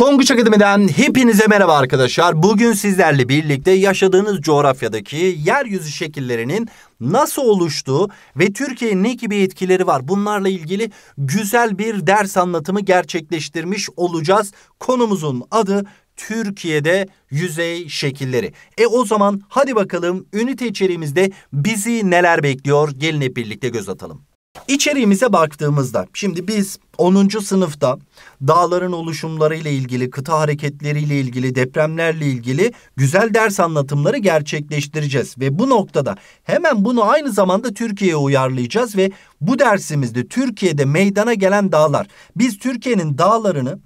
Tonguç Akademi'den hepinize merhaba arkadaşlar. Bugün sizlerle birlikte yaşadığınız coğrafyadaki yeryüzü şekillerinin nasıl oluştuğu ve Türkiye'nin ne gibi etkileri var bunlarla ilgili güzel bir ders anlatımı gerçekleştirmiş olacağız. Konumuzun adı Türkiye'de yüzey şekilleri. E o zaman hadi bakalım ünite içeriğimizde bizi neler bekliyor gelin hep birlikte göz atalım. İçeriğimize baktığımızda şimdi biz 10. sınıfta dağların oluşumları ile ilgili, kıta hareketleri ile ilgili, depremlerle ilgili güzel ders anlatımları gerçekleştireceğiz ve bu noktada hemen bunu aynı zamanda Türkiye'ye uyarlayacağız ve bu dersimizde Türkiye'de meydana gelen dağlar biz Türkiye'nin dağlarını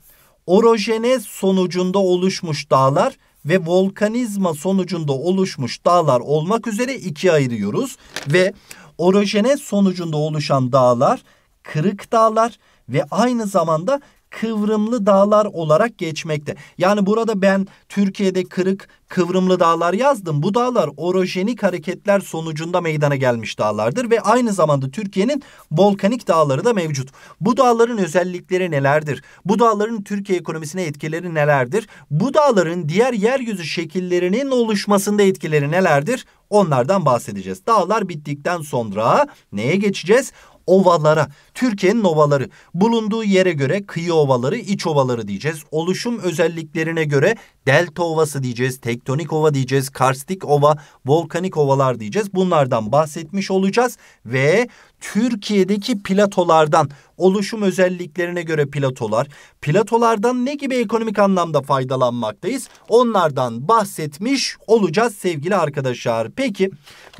orojenez sonucunda oluşmuş dağlar ve volkanizma sonucunda oluşmuş dağlar olmak üzere ikiye ayırıyoruz ve orojene sonucunda oluşan dağlar kırık dağlar ve aynı zamanda kıvrımlı dağlar olarak geçmekte. Yani burada ben Türkiye'de kırık kıvrımlı dağlar yazdım. Bu dağlar orojenik hareketler sonucunda meydana gelmiş dağlardır ve aynı zamanda Türkiye'nin volkanik dağları da mevcut. Bu dağların özellikleri nelerdir? Bu dağların Türkiye ekonomisine etkileri nelerdir? Bu dağların diğer yeryüzü şekillerinin oluşmasında etkileri nelerdir? Onlardan bahsedeceğiz. Dağlar bittikten sonra neye geçeceğiz? ovalara, Türkiye'nin ovaları, bulunduğu yere göre kıyı ovaları, iç ovaları diyeceğiz. Oluşum özelliklerine göre delta ovası diyeceğiz, tektonik ova diyeceğiz, karstik ova, volkanik ovalar diyeceğiz. Bunlardan bahsetmiş olacağız ve Türkiye'deki platolardan oluşum özelliklerine göre platolar, platolardan ne gibi ekonomik anlamda faydalanmaktayız? Onlardan bahsetmiş olacağız sevgili arkadaşlar. Peki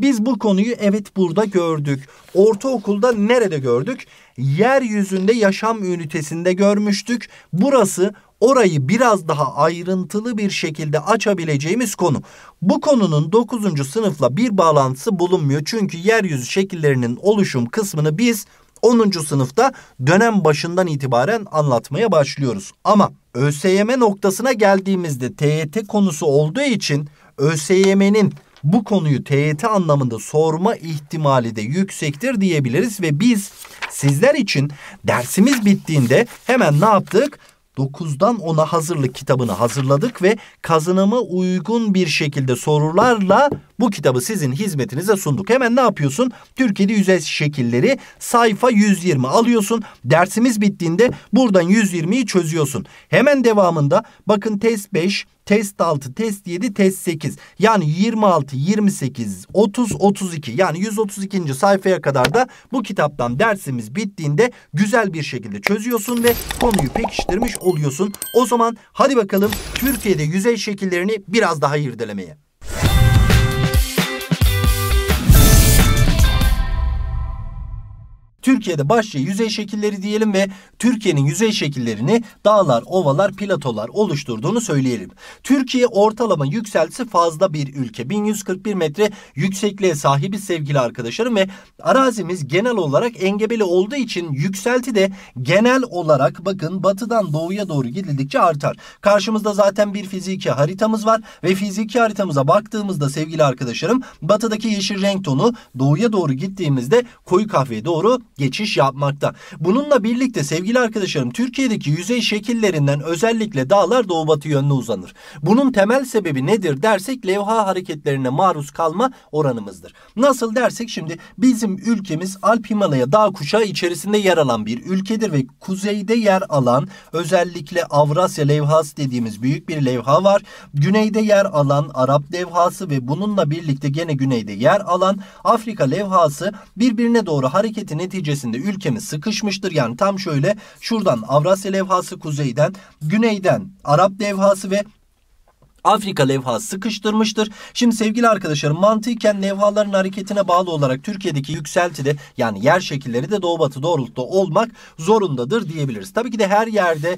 biz bu konuyu evet burada gördük. Ortaokulda nerede gördük? Yeryüzünde yaşam ünitesinde görmüştük. Burası orayı biraz daha ayrıntılı bir şekilde açabileceğimiz konu. Bu konunun 9. sınıfla bir bağlantısı bulunmuyor. Çünkü yeryüzü şekillerinin oluşum kısmını biz 10. sınıfta dönem başından itibaren anlatmaya başlıyoruz. Ama ÖSYM noktasına geldiğimizde TYT e konusu olduğu için ÖSYM'nin bu konuyu TYT e anlamında sorma ihtimali de yüksektir diyebiliriz ve biz sizler için dersimiz bittiğinde hemen ne yaptık? 9'dan 10'a hazırlık kitabını hazırladık ve kazanımı uygun bir şekilde sorularla bu kitabı sizin hizmetinize sunduk. Hemen ne yapıyorsun? Türkiye'de yüzey şekilleri sayfa 120 alıyorsun. Dersimiz bittiğinde buradan 120'yi çözüyorsun. Hemen devamında bakın test 5 test 6, test 7, test 8. Yani 26, 28, 30, 32 yani 132. sayfaya kadar da bu kitaptan dersimiz bittiğinde güzel bir şekilde çözüyorsun ve konuyu pekiştirmiş oluyorsun. O zaman hadi bakalım Türkiye'de yüzey şekillerini biraz daha irdelemeye. Türkiye'de başlıca yüzey şekilleri diyelim ve Türkiye'nin yüzey şekillerini dağlar, ovalar, platolar oluşturduğunu söyleyelim. Türkiye ortalama yükseltisi fazla bir ülke. 1141 metre yüksekliğe sahibiz sevgili arkadaşlarım ve arazimiz genel olarak engebeli olduğu için yükselti de genel olarak bakın batıdan doğuya doğru gidildikçe artar. Karşımızda zaten bir fiziki haritamız var ve fiziki haritamıza baktığımızda sevgili arkadaşlarım batıdaki yeşil renk tonu doğuya doğru gittiğimizde koyu kahveye doğru geçiş yapmakta. Bununla birlikte sevgili arkadaşlarım Türkiye'deki yüzey şekillerinden özellikle dağlar doğu batı yönlü uzanır. Bunun temel sebebi nedir dersek levha hareketlerine maruz kalma oranımızdır. Nasıl dersek şimdi bizim ülkemiz Alp Himalaya dağ kuşağı içerisinde yer alan bir ülkedir ve kuzeyde yer alan özellikle Avrasya levhası dediğimiz büyük bir levha var. Güneyde yer alan Arap levhası ve bununla birlikte gene güneyde yer alan Afrika levhası birbirine doğru hareketi neticesinde neticesinde ülkemiz sıkışmıştır. Yani tam şöyle şuradan Avrasya levhası kuzeyden, güneyden Arap levhası ve Afrika levhası sıkıştırmıştır. Şimdi sevgili arkadaşlarım mantıken levhaların hareketine bağlı olarak Türkiye'deki yükselti de yani yer şekilleri de doğu batı doğrultuda olmak zorundadır diyebiliriz. Tabii ki de her yerde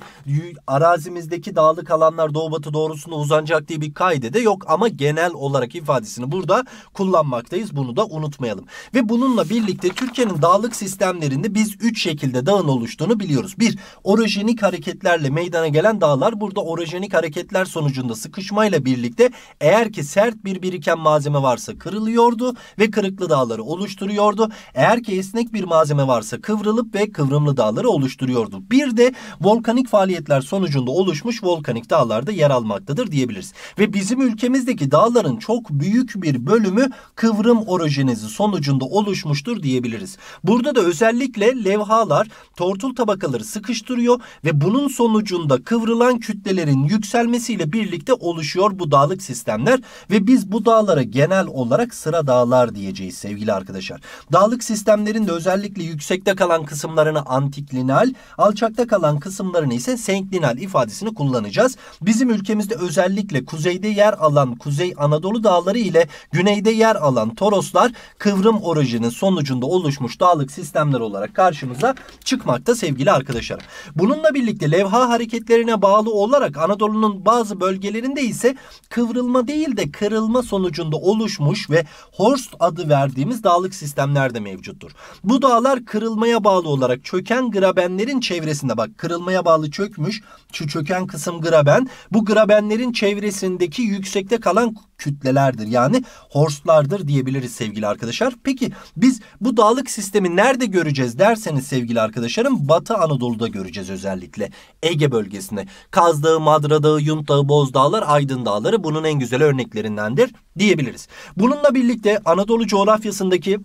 arazimizdeki dağlık alanlar doğu batı doğrusunda uzanacak diye bir kaide de yok ama genel olarak ifadesini burada kullanmaktayız. Bunu da unutmayalım. Ve bununla birlikte Türkiye'nin dağlık sistemlerinde biz üç şekilde dağın oluştuğunu biliyoruz. Bir, Orojenik hareketlerle meydana gelen dağlar burada orojenik hareketler sonucunda sıkışma çalışmayla birlikte eğer ki sert bir biriken malzeme varsa kırılıyordu ve kırıklı dağları oluşturuyordu. Eğer ki esnek bir malzeme varsa kıvrılıp ve kıvrımlı dağları oluşturuyordu. Bir de volkanik faaliyetler sonucunda oluşmuş volkanik dağlarda yer almaktadır diyebiliriz. Ve bizim ülkemizdeki dağların çok büyük bir bölümü kıvrım orojenizi sonucunda oluşmuştur diyebiliriz. Burada da özellikle levhalar tortul tabakaları sıkıştırıyor ve bunun sonucunda kıvrılan kütlelerin yükselmesiyle birlikte oluşturuyor oluşuyor bu dağlık sistemler ve biz bu dağlara genel olarak sıra dağlar diyeceğiz sevgili arkadaşlar. Dağlık sistemlerin de özellikle yüksekte kalan kısımlarını antiklinal, alçakta kalan kısımlarını ise senklinal ifadesini kullanacağız. Bizim ülkemizde özellikle kuzeyde yer alan Kuzey Anadolu dağları ile güneyde yer alan Toroslar kıvrım orijinin sonucunda oluşmuş dağlık sistemler olarak karşımıza çıkmakta sevgili arkadaşlar. Bununla birlikte levha hareketlerine bağlı olarak Anadolu'nun bazı bölgelerinde ise ise kıvrılma değil de kırılma sonucunda oluşmuş ve Horst adı verdiğimiz dağlık sistemler de mevcuttur. Bu dağlar kırılmaya bağlı olarak çöken grabenlerin çevresinde bak kırılmaya bağlı çökmüş şu çöken kısım graben bu grabenlerin çevresindeki yüksekte kalan kütlelerdir. Yani horstlardır diyebiliriz sevgili arkadaşlar. Peki biz bu dağlık sistemi nerede göreceğiz derseniz sevgili arkadaşlarım Batı Anadolu'da göreceğiz özellikle. Ege bölgesinde. Kaz Dağı, Madra Dağı, Yunt Dağı, Boz Dağlar, Aydın Dağları bunun en güzel örneklerindendir diyebiliriz. Bununla birlikte Anadolu coğrafyasındaki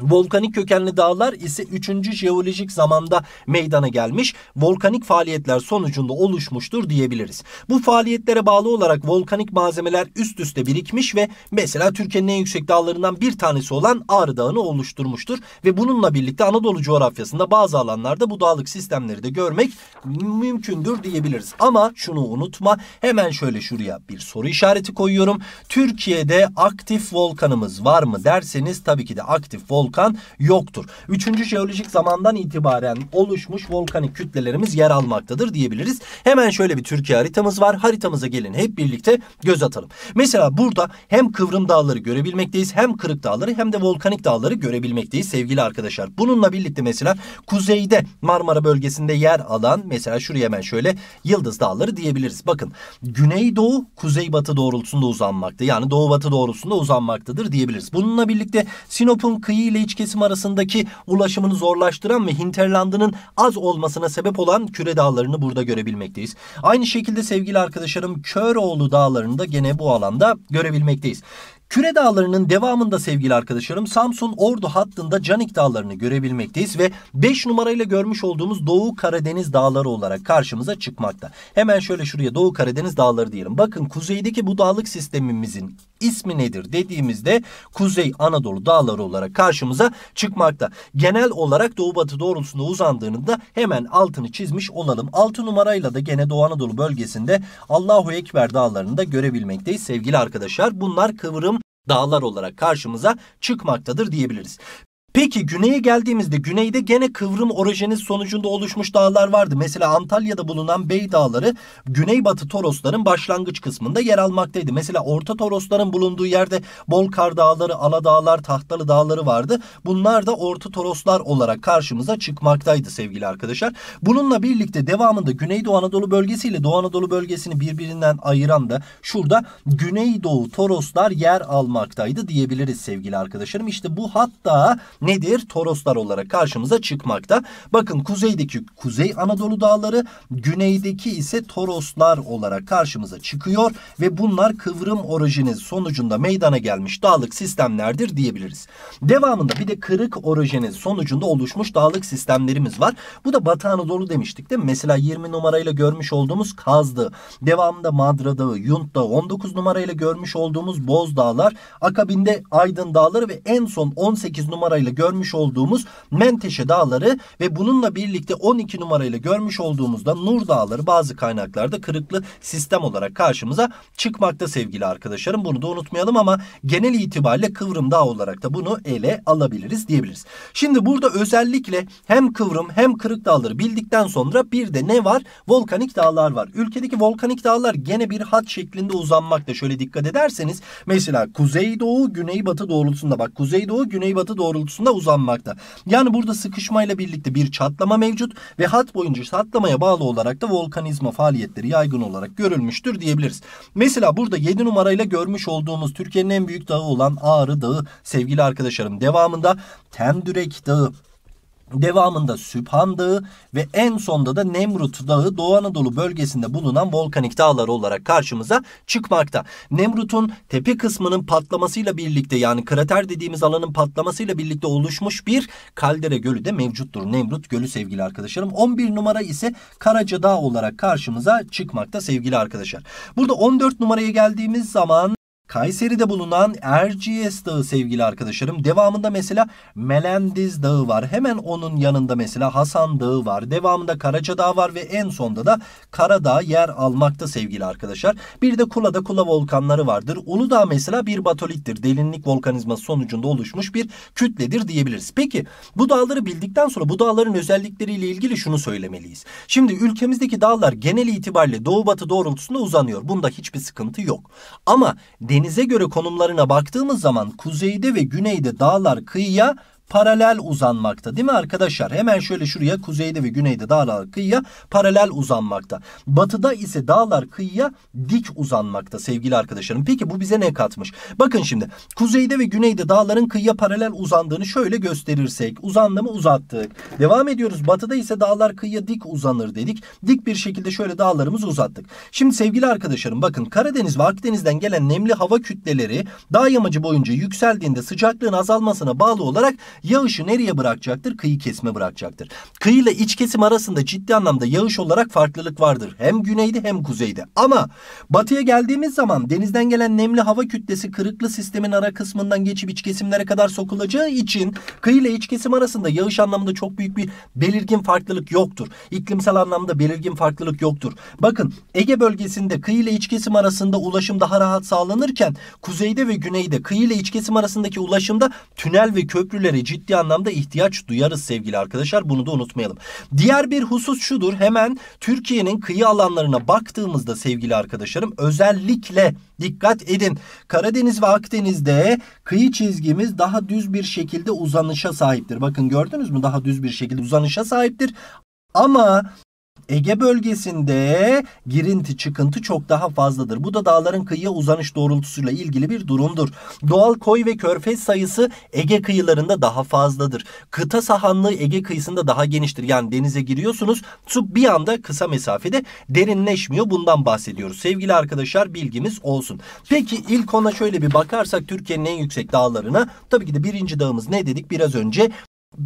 Volkanik kökenli dağlar ise 3. jeolojik zamanda meydana gelmiş volkanik faaliyetler sonucunda oluşmuştur diyebiliriz. Bu faaliyetlere bağlı olarak volkanik malzemeler üst üste birikmiş ve mesela Türkiye'nin en yüksek dağlarından bir tanesi olan Ağrı Dağı'nı oluşturmuştur. Ve bununla birlikte Anadolu coğrafyasında bazı alanlarda bu dağlık sistemleri de görmek mümkündür diyebiliriz. Ama şunu unutma hemen şöyle şuraya bir soru işareti koyuyorum. Türkiye'de aktif volkanımız var mı derseniz tabii ki de aktif volkan volkan yoktur. Üçüncü jeolojik zamandan itibaren oluşmuş volkanik kütlelerimiz yer almaktadır diyebiliriz. Hemen şöyle bir Türkiye haritamız var. Haritamıza gelin hep birlikte göz atalım. Mesela burada hem kıvrım dağları görebilmekteyiz hem kırık dağları hem de volkanik dağları görebilmekteyiz sevgili arkadaşlar. Bununla birlikte mesela kuzeyde Marmara bölgesinde yer alan mesela şuraya hemen şöyle Yıldız Dağları diyebiliriz. Bakın güneydoğu kuzeybatı doğrultusunda uzanmakta yani doğu batı doğrultusunda uzanmaktadır diyebiliriz. Bununla birlikte Sinop'un kıyı ile iç kesim arasındaki ulaşımını zorlaştıran ve hinterlandının az olmasına sebep olan küre dağlarını burada görebilmekteyiz. Aynı şekilde sevgili arkadaşlarım Köroğlu dağlarını da gene bu alanda görebilmekteyiz. Küre dağlarının devamında sevgili arkadaşlarım Samsun Ordu hattında Canik dağlarını görebilmekteyiz ve 5 numarayla görmüş olduğumuz Doğu Karadeniz dağları olarak karşımıza çıkmakta. Hemen şöyle şuraya Doğu Karadeniz dağları diyelim. Bakın kuzeydeki bu dağlık sistemimizin ismi nedir dediğimizde Kuzey Anadolu dağları olarak karşımıza çıkmakta. Genel olarak Doğu Batı doğrultusunda uzandığını da hemen altını çizmiş olalım. 6 numarayla da gene Doğu Anadolu bölgesinde Allahu Ekber dağlarını da görebilmekteyiz sevgili arkadaşlar. Bunlar kıvrım dağlar olarak karşımıza çıkmaktadır diyebiliriz. Peki güneye geldiğimizde güneyde gene kıvrım orijeniz sonucunda oluşmuş dağlar vardı. Mesela Antalya'da bulunan Bey Dağları güneybatı Torosların başlangıç kısmında yer almaktaydı. Mesela Orta Torosların bulunduğu yerde Bolkar Dağları, Ala Dağlar, Tahtalı Dağları vardı. Bunlar da Orta Toroslar olarak karşımıza çıkmaktaydı sevgili arkadaşlar. Bununla birlikte devamında Güneydoğu Anadolu bölgesi ile Doğu Anadolu bölgesini birbirinden ayıran da şurada Güneydoğu Toroslar yer almaktaydı diyebiliriz sevgili arkadaşlarım. İşte bu hatta nedir? Toroslar olarak karşımıza çıkmakta. Bakın kuzeydeki Kuzey Anadolu dağları, güneydeki ise Toroslar olarak karşımıza çıkıyor ve bunlar kıvrım orijini sonucunda meydana gelmiş dağlık sistemlerdir diyebiliriz. Devamında bir de kırık orijini sonucunda oluşmuş dağlık sistemlerimiz var. Bu da Batı Anadolu demiştik değil mi? Mesela 20 numarayla görmüş olduğumuz Kaz devamında Madra Dağı, Yunt Dağı, 19 numarayla görmüş olduğumuz Boz Dağlar, akabinde Aydın Dağları ve en son 18 numarayla görmüş olduğumuz Menteşe Dağları ve bununla birlikte 12 numarayla görmüş olduğumuzda Nur Dağları bazı kaynaklarda kırıklı sistem olarak karşımıza çıkmakta sevgili arkadaşlarım. Bunu da unutmayalım ama genel itibariyle Kıvrım Dağı olarak da bunu ele alabiliriz diyebiliriz. Şimdi burada özellikle hem Kıvrım hem Kırık Dağları bildikten sonra bir de ne var? Volkanik dağlar var. Ülkedeki volkanik dağlar gene bir hat şeklinde uzanmakta. Şöyle dikkat ederseniz mesela kuzeydoğu güneybatı doğrultusunda bak kuzeydoğu güneybatı doğrultusunda doğrultusunda uzanmakta. Yani burada sıkışmayla birlikte bir çatlama mevcut ve hat boyunca çatlamaya bağlı olarak da volkanizma faaliyetleri yaygın olarak görülmüştür diyebiliriz. Mesela burada 7 numarayla görmüş olduğumuz Türkiye'nin en büyük dağı olan Ağrı Dağı sevgili arkadaşlarım devamında Tendürek Dağı Devamında Sübhan Dağı ve en sonda da Nemrut Dağı Doğu Anadolu bölgesinde bulunan volkanik dağlar olarak karşımıza çıkmakta. Nemrut'un tepe kısmının patlamasıyla birlikte yani krater dediğimiz alanın patlamasıyla birlikte oluşmuş bir kaldere gölü de mevcuttur. Nemrut Gölü sevgili arkadaşlarım. 11 numara ise Karaca Dağı olarak karşımıza çıkmakta sevgili arkadaşlar. Burada 14 numaraya geldiğimiz zaman Kayseri'de bulunan Erciyes Dağı sevgili arkadaşlarım. Devamında mesela Melendiz Dağı var. Hemen onun yanında mesela Hasan Dağı var. Devamında Karaca Dağı var ve en sonda da Karadağ yer almakta sevgili arkadaşlar. Bir de Kula'da Kula volkanları vardır. Uludağ mesela bir batolittir. delinlik volkanizması sonucunda oluşmuş bir kütledir diyebiliriz. Peki bu dağları bildikten sonra bu dağların özellikleriyle ilgili şunu söylemeliyiz. Şimdi ülkemizdeki dağlar genel itibariyle doğu batı doğrultusunda uzanıyor. Bunda hiçbir sıkıntı yok. Ama denize göre konumlarına baktığımız zaman kuzeyde ve güneyde dağlar kıyıya, paralel uzanmakta değil mi arkadaşlar? Hemen şöyle şuraya kuzeyde ve güneyde dağlar kıyıya paralel uzanmakta. Batıda ise dağlar kıyıya dik uzanmakta sevgili arkadaşlarım. Peki bu bize ne katmış? Bakın şimdi kuzeyde ve güneyde dağların kıyıya paralel uzandığını şöyle gösterirsek. Uzandı uzattık. Devam ediyoruz. Batıda ise dağlar kıyıya dik uzanır dedik. Dik bir şekilde şöyle dağlarımızı uzattık. Şimdi sevgili arkadaşlarım bakın Karadeniz ve Akdeniz'den gelen nemli hava kütleleri dağ yamacı boyunca yükseldiğinde sıcaklığın azalmasına bağlı olarak yağışı nereye bırakacaktır? Kıyı kesime bırakacaktır. Kıyı ile iç kesim arasında ciddi anlamda yağış olarak farklılık vardır. Hem güneyde hem kuzeyde. Ama batıya geldiğimiz zaman denizden gelen nemli hava kütlesi kırıklı sistemin ara kısmından geçip iç kesimlere kadar sokulacağı için kıyı ile iç kesim arasında yağış anlamında çok büyük bir belirgin farklılık yoktur. İklimsel anlamda belirgin farklılık yoktur. Bakın Ege bölgesinde kıyı ile iç kesim arasında ulaşım daha rahat sağlanırken kuzeyde ve güneyde kıyı ile iç kesim arasındaki ulaşımda tünel ve köprülere ciddi anlamda ihtiyaç duyarız sevgili arkadaşlar. Bunu da unutmayalım. Diğer bir husus şudur. Hemen Türkiye'nin kıyı alanlarına baktığımızda sevgili arkadaşlarım özellikle dikkat edin. Karadeniz ve Akdeniz'de kıyı çizgimiz daha düz bir şekilde uzanışa sahiptir. Bakın gördünüz mü? Daha düz bir şekilde uzanışa sahiptir. Ama Ege bölgesinde girinti çıkıntı çok daha fazladır. Bu da dağların kıyıya uzanış doğrultusuyla ilgili bir durumdur. Doğal koy ve körfez sayısı Ege kıyılarında daha fazladır. Kıta sahanlığı Ege kıyısında daha geniştir. Yani denize giriyorsunuz su bir anda kısa mesafede derinleşmiyor. Bundan bahsediyoruz. Sevgili arkadaşlar bilgimiz olsun. Peki ilk ona şöyle bir bakarsak Türkiye'nin en yüksek dağlarına tabii ki de birinci dağımız ne dedik biraz önce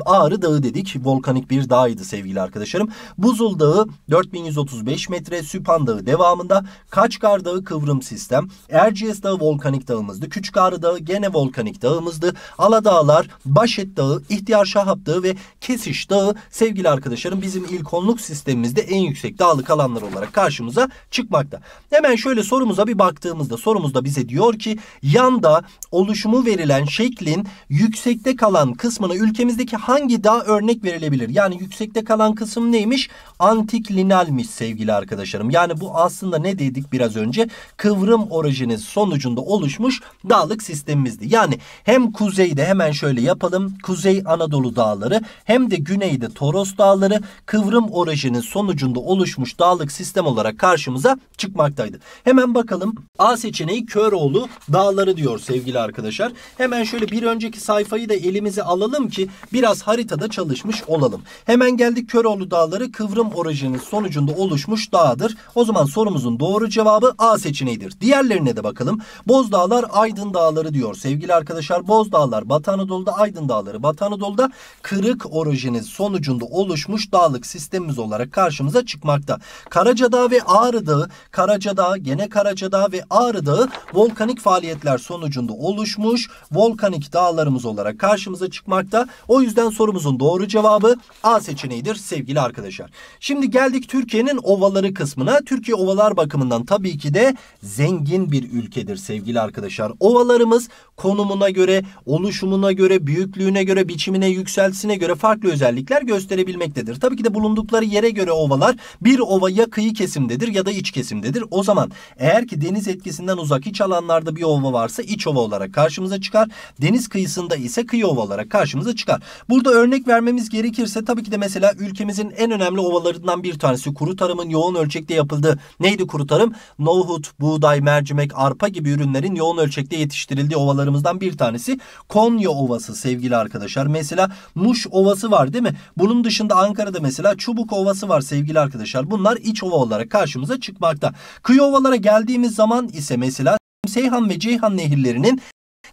Ağrı Dağı dedik. Volkanik bir dağydı sevgili arkadaşlarım. Buzul Dağı 4135 metre. Süphan Dağı devamında. Kaçkar Dağı kıvrım sistem. Erciyes Dağı volkanik dağımızdı. Küçük Ağrı Dağı gene volkanik dağımızdı. Aladağlar, Başet Dağı, İhtiyar Şahap Dağı ve Kesiş Dağı sevgili arkadaşlarım bizim ilk konluk sistemimizde en yüksek dağlık alanlar olarak karşımıza çıkmakta. Hemen şöyle sorumuza bir baktığımızda sorumuzda bize diyor ki yanda oluşumu verilen şeklin yüksekte kalan kısmını ülkemizdeki hangi dağ örnek verilebilir? Yani yüksekte kalan kısım neymiş? Antik linalmiş sevgili arkadaşlarım. Yani bu aslında ne dedik biraz önce? Kıvrım orijini sonucunda oluşmuş dağlık sistemimizdi. Yani hem kuzeyde hemen şöyle yapalım. Kuzey Anadolu dağları hem de güneyde Toros dağları kıvrım orijinin sonucunda oluşmuş dağlık sistem olarak karşımıza çıkmaktaydı. Hemen bakalım. A seçeneği Köroğlu dağları diyor sevgili arkadaşlar. Hemen şöyle bir önceki sayfayı da elimize alalım ki biraz biraz haritada çalışmış olalım. Hemen geldik Köroğlu Dağları kıvrım orijinin sonucunda oluşmuş dağdır. O zaman sorumuzun doğru cevabı A seçeneğidir. Diğerlerine de bakalım. Bozdağlar Aydın Dağları diyor. Sevgili arkadaşlar Bozdağlar Batı Anadolu'da Aydın Dağları Batı Anadolu'da kırık orijinin sonucunda oluşmuş dağlık sistemimiz olarak karşımıza çıkmakta. Karaca Dağı ve Ağrı Dağı, Karaca Karacadağ, Gene Dağı ve Ağrı Dağı volkanik faaliyetler sonucunda oluşmuş volkanik dağlarımız olarak karşımıza çıkmakta. O yüzden yüzden sorumuzun doğru cevabı A seçeneğidir sevgili arkadaşlar. Şimdi geldik Türkiye'nin ovaları kısmına. Türkiye ovalar bakımından tabii ki de zengin bir ülkedir sevgili arkadaşlar. Ovalarımız konumuna göre, oluşumuna göre, büyüklüğüne göre, biçimine, yükseltisine göre farklı özellikler gösterebilmektedir. Tabii ki de bulundukları yere göre ovalar bir ova ya kıyı kesimdedir ya da iç kesimdedir. O zaman eğer ki deniz etkisinden uzak iç alanlarda bir ova varsa iç ova olarak karşımıza çıkar. Deniz kıyısında ise kıyı ova olarak karşımıza çıkar. Burada örnek vermemiz gerekirse tabii ki de mesela ülkemizin en önemli ovalarından bir tanesi kuru tarımın yoğun ölçekte yapıldığı. Neydi kuru tarım? Nohut, buğday, mercimek, arpa gibi ürünlerin yoğun ölçekte yetiştirildiği ovalarımızdan bir tanesi Konya Ovası sevgili arkadaşlar. Mesela Muş Ovası var değil mi? Bunun dışında Ankara'da mesela Çubuk Ovası var sevgili arkadaşlar. Bunlar iç ova olarak karşımıza çıkmakta. Kıyı ovalara geldiğimiz zaman ise mesela Seyhan ve Ceyhan nehirlerinin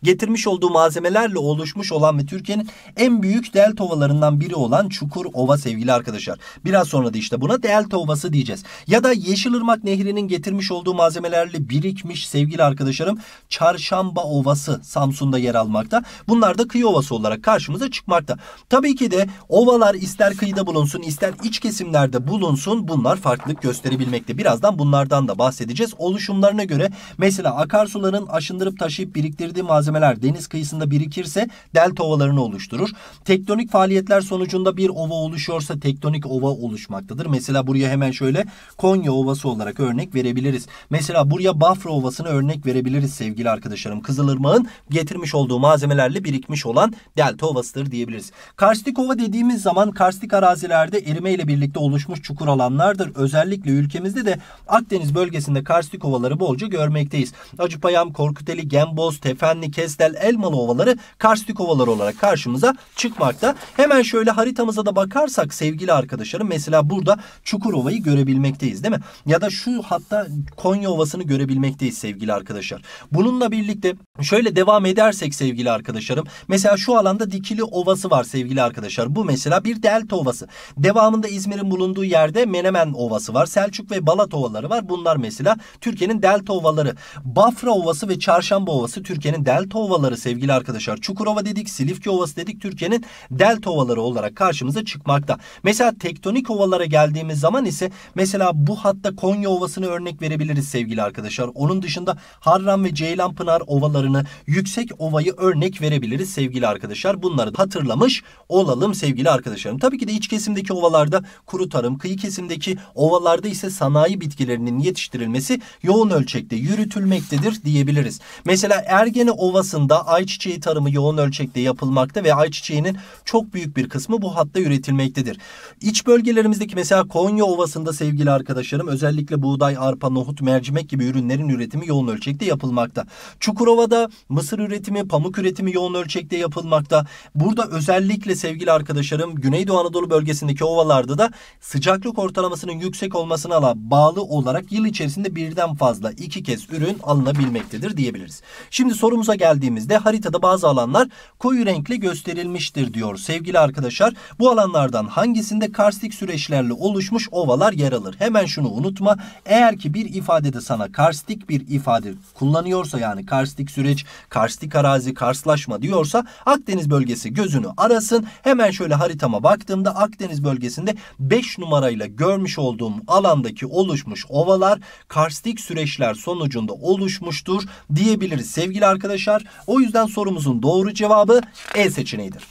getirmiş olduğu malzemelerle oluşmuş olan ve Türkiye'nin en büyük delta ovalarından biri olan Çukur Ova sevgili arkadaşlar. Biraz sonra da işte buna delta ovası diyeceğiz. Ya da Yeşilırmak Nehri'nin getirmiş olduğu malzemelerle birikmiş sevgili arkadaşlarım Çarşamba Ovası Samsun'da yer almakta. Bunlar da kıyı ovası olarak karşımıza çıkmakta. Tabii ki de ovalar ister kıyıda bulunsun ister iç kesimlerde bulunsun bunlar farklılık gösterebilmekte. Birazdan bunlardan da bahsedeceğiz. Oluşumlarına göre mesela akarsuların aşındırıp taşıyıp biriktirdiği malzemeler malzemeler deniz kıyısında birikirse delta ovalarını oluşturur. Tektonik faaliyetler sonucunda bir ova oluşuyorsa tektonik ova oluşmaktadır. Mesela buraya hemen şöyle Konya Ovası olarak örnek verebiliriz. Mesela buraya Bafra Ovası'nı örnek verebiliriz sevgili arkadaşlarım. Kızılırmağın getirmiş olduğu malzemelerle birikmiş olan delta ovasıdır diyebiliriz. Karstik ova dediğimiz zaman karstik arazilerde erime ile birlikte oluşmuş çukur alanlardır. Özellikle ülkemizde de Akdeniz bölgesinde karstik ovaları bolca görmekteyiz. Acıpayam, Korkuteli, Gemboz, Tefenli, Kestel Elmalı Ovaları karstik ovalar olarak karşımıza çıkmakta. Hemen şöyle haritamıza da bakarsak sevgili arkadaşlarım mesela burada Çukurova'yı görebilmekteyiz değil mi? Ya da şu hatta Konya Ovası'nı görebilmekteyiz sevgili arkadaşlar. Bununla birlikte şöyle devam edersek sevgili arkadaşlarım. Mesela şu alanda Dikili Ovası var sevgili arkadaşlar. Bu mesela bir delta ovası. Devamında İzmir'in bulunduğu yerde Menemen Ovası var. Selçuk ve Balat Ovaları var. Bunlar mesela Türkiye'nin delta ovaları. Bafra Ovası ve Çarşamba Ovası Türkiye'nin delta delta ovaları sevgili arkadaşlar. Çukurova dedik, Silifke Ovası dedik Türkiye'nin delta ovaları olarak karşımıza çıkmakta. Mesela tektonik ovalara geldiğimiz zaman ise mesela bu hatta Konya Ovası'nı örnek verebiliriz sevgili arkadaşlar. Onun dışında Harran ve Ceylanpınar ovalarını, Yüksek Ova'yı örnek verebiliriz sevgili arkadaşlar. Bunları da hatırlamış olalım sevgili arkadaşlarım. Tabii ki de iç kesimdeki ovalarda kuru tarım, kıyı kesimdeki ovalarda ise sanayi bitkilerinin yetiştirilmesi yoğun ölçekte yürütülmektedir diyebiliriz. Mesela Ergene Ovası Ovası'nda ayçiçeği tarımı yoğun ölçekte yapılmakta ve ayçiçeğinin çok büyük bir kısmı bu hatta üretilmektedir. İç bölgelerimizdeki mesela Konya Ovası'nda sevgili arkadaşlarım özellikle buğday, arpa, nohut, mercimek gibi ürünlerin üretimi yoğun ölçekte yapılmakta. Çukurova'da mısır üretimi, pamuk üretimi yoğun ölçekte yapılmakta. Burada özellikle sevgili arkadaşlarım Güneydoğu Anadolu bölgesindeki ovalarda da sıcaklık ortalamasının yüksek olmasına bağlı olarak yıl içerisinde birden fazla iki kez ürün alınabilmektedir diyebiliriz. Şimdi sorumuza gel geldiğimizde haritada bazı alanlar koyu renkle gösterilmiştir diyor sevgili arkadaşlar. Bu alanlardan hangisinde karstik süreçlerle oluşmuş ovalar yer alır? Hemen şunu unutma. Eğer ki bir ifadede sana karstik bir ifade kullanıyorsa yani karstik süreç, karstik arazi, karslaşma diyorsa Akdeniz bölgesi gözünü arasın. Hemen şöyle haritama baktığımda Akdeniz bölgesinde 5 numarayla görmüş olduğum alandaki oluşmuş ovalar karstik süreçler sonucunda oluşmuştur diyebiliriz sevgili arkadaşlar. O yüzden sorumuzun doğru cevabı E seçeneğidir.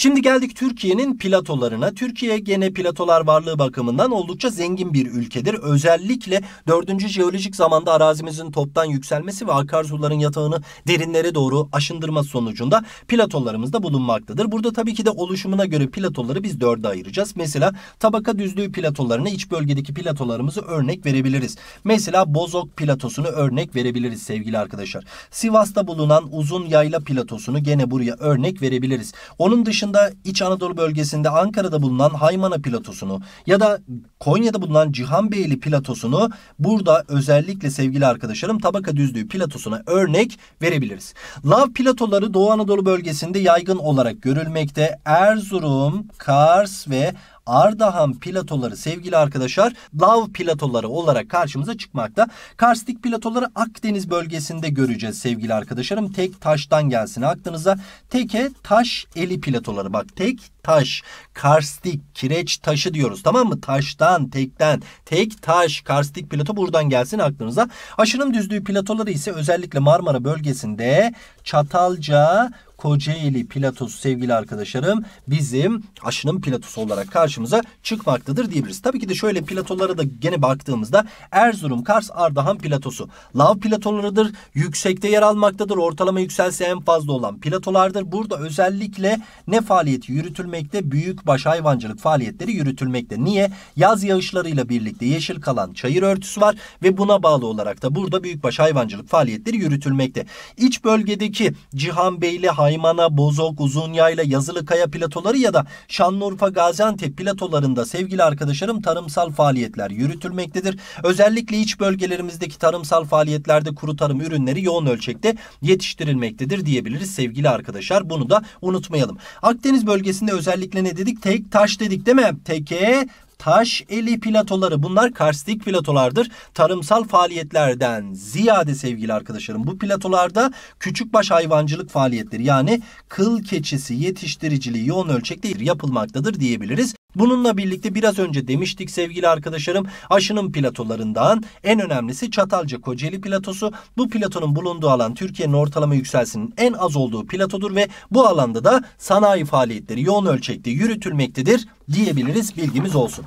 Şimdi geldik Türkiye'nin platolarına. Türkiye gene platolar varlığı bakımından oldukça zengin bir ülkedir. Özellikle 4. jeolojik zamanda arazimizin toptan yükselmesi ve akarsuların yatağını derinlere doğru aşındırma sonucunda platolarımızda bulunmaktadır. Burada tabii ki de oluşumuna göre platoları biz dörde ayıracağız. Mesela tabaka düzlüğü platolarını iç bölgedeki platolarımızı örnek verebiliriz. Mesela Bozok platosunu örnek verebiliriz sevgili arkadaşlar. Sivas'ta bulunan Uzun Yayla platosunu gene buraya örnek verebiliriz. Onun dışında zamanda İç Anadolu bölgesinde Ankara'da bulunan Haymana platosunu ya da Konya'da bulunan Cihanbeyli platosunu burada özellikle sevgili arkadaşlarım tabaka düzlüğü platosuna örnek verebiliriz. Lav platoları Doğu Anadolu bölgesinde yaygın olarak görülmekte. Erzurum, Kars ve Ardahan platoları sevgili arkadaşlar lav platoları olarak karşımıza çıkmakta. Karstik platoları Akdeniz bölgesinde göreceğiz sevgili arkadaşlarım. Tek taştan gelsin aklınıza. Teke taş eli platoları bak tek taş, karstik, kireç taşı diyoruz. Tamam mı? Taştan, tekten, tek taş, karstik plato buradan gelsin aklınıza. Aşınım düzlüğü platoları ise özellikle Marmara bölgesinde Çatalca, Kocaeli platosu sevgili arkadaşlarım bizim aşının platosu olarak karşımıza çıkmaktadır diyebiliriz. Tabii ki de şöyle platolara da gene baktığımızda Erzurum, Kars, Ardahan platosu lav platolarıdır. Yüksekte yer almaktadır. Ortalama yükselsi en fazla olan platolardır. Burada özellikle ne faaliyeti yürütülmekte? Büyükbaş hayvancılık faaliyetleri yürütülmekte. Niye? Yaz yağışlarıyla birlikte yeşil kalan çayır örtüsü var ve buna bağlı olarak da burada büyükbaş hayvancılık faaliyetleri yürütülmekte. İç bölgedeki Cihanbeyli hayvancılık Haymana, Bozok, Uzunyayla, Yazılıkaya platoları ya da Şanlıurfa, Gaziantep platolarında sevgili arkadaşlarım tarımsal faaliyetler yürütülmektedir. Özellikle iç bölgelerimizdeki tarımsal faaliyetlerde kuru tarım ürünleri yoğun ölçekte yetiştirilmektedir diyebiliriz sevgili arkadaşlar. Bunu da unutmayalım. Akdeniz bölgesinde özellikle ne dedik? Tek taş dedik değil mi? Teke taş eli platoları bunlar karstik platolardır. Tarımsal faaliyetlerden ziyade sevgili arkadaşlarım bu platolarda küçükbaş hayvancılık faaliyetleri yani kıl keçisi yetiştiriciliği yoğun ölçekte yapılmaktadır diyebiliriz. Bununla birlikte biraz önce demiştik sevgili arkadaşlarım aşının platolarından en önemlisi Çatalca Kocaeli platosu. Bu platonun bulunduğu alan Türkiye'nin ortalama yükselsinin en az olduğu platodur ve bu alanda da sanayi faaliyetleri yoğun ölçekte yürütülmektedir diyebiliriz bilgimiz olsun.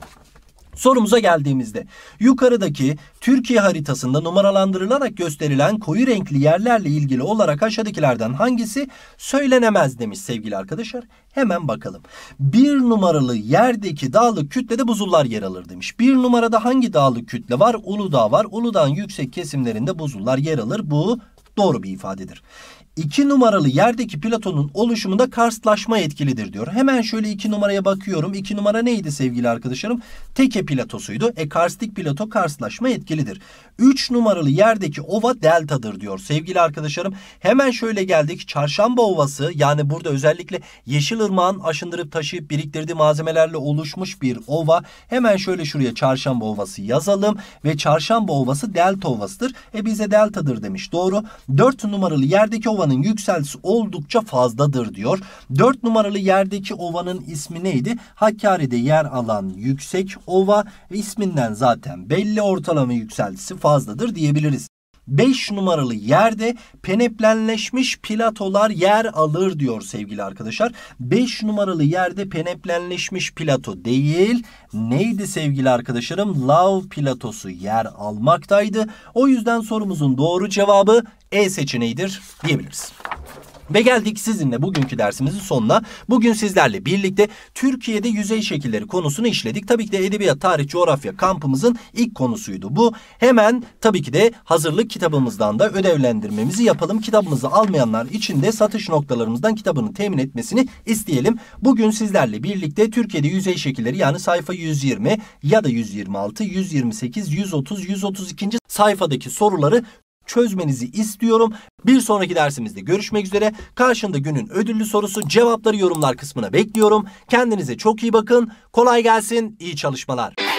Sorumuza geldiğimizde yukarıdaki Türkiye haritasında numaralandırılarak gösterilen koyu renkli yerlerle ilgili olarak aşağıdakilerden hangisi söylenemez demiş sevgili arkadaşlar. Hemen bakalım. Bir numaralı yerdeki dağlık kütlede buzullar yer alır demiş. Bir numarada hangi dağlık kütle var? Uludağ var. Uludağ'ın yüksek kesimlerinde buzullar yer alır. Bu doğru bir ifadedir. 2 numaralı yerdeki Platon'un oluşumunda karstlaşma etkilidir diyor. Hemen şöyle 2 numaraya bakıyorum. 2 numara neydi sevgili arkadaşlarım? Teke platosuydu. E karstik plato karstlaşma etkilidir. 3 numaralı yerdeki ova deltadır diyor sevgili arkadaşlarım. Hemen şöyle geldik. Çarşamba ovası yani burada özellikle yeşil ırmağın aşındırıp taşıyıp biriktirdiği malzemelerle oluşmuş bir ova. Hemen şöyle şuraya çarşamba ovası yazalım ve çarşamba ovası delta ovasıdır. E bize deltadır demiş. Doğru. 4 numaralı yerdeki ova ovanın yükseltisi oldukça fazladır diyor. 4 numaralı yerdeki ovanın ismi neydi? Hakkari'de yer alan yüksek ova isminden zaten belli ortalama yükseltisi fazladır diyebiliriz. 5 numaralı yerde peneplenleşmiş platolar yer alır diyor sevgili arkadaşlar. 5 numaralı yerde peneplenleşmiş plato değil neydi sevgili arkadaşlarım? Love platosu yer almaktaydı. O yüzden sorumuzun doğru cevabı E seçeneğidir diyebiliriz. Ve geldik sizinle bugünkü dersimizin sonuna. Bugün sizlerle birlikte Türkiye'de yüzey şekilleri konusunu işledik. Tabii ki de edebiyat, tarih, coğrafya kampımızın ilk konusuydu bu. Hemen tabii ki de hazırlık kitabımızdan da ödevlendirmemizi yapalım. Kitabımızı almayanlar için de satış noktalarımızdan kitabını temin etmesini isteyelim. Bugün sizlerle birlikte Türkiye'de yüzey şekilleri yani sayfa 120 ya da 126, 128, 130, 132. sayfadaki soruları çözmenizi istiyorum. Bir sonraki dersimizde görüşmek üzere. Karşında günün ödüllü sorusu cevapları yorumlar kısmına bekliyorum. Kendinize çok iyi bakın. Kolay gelsin. İyi çalışmalar.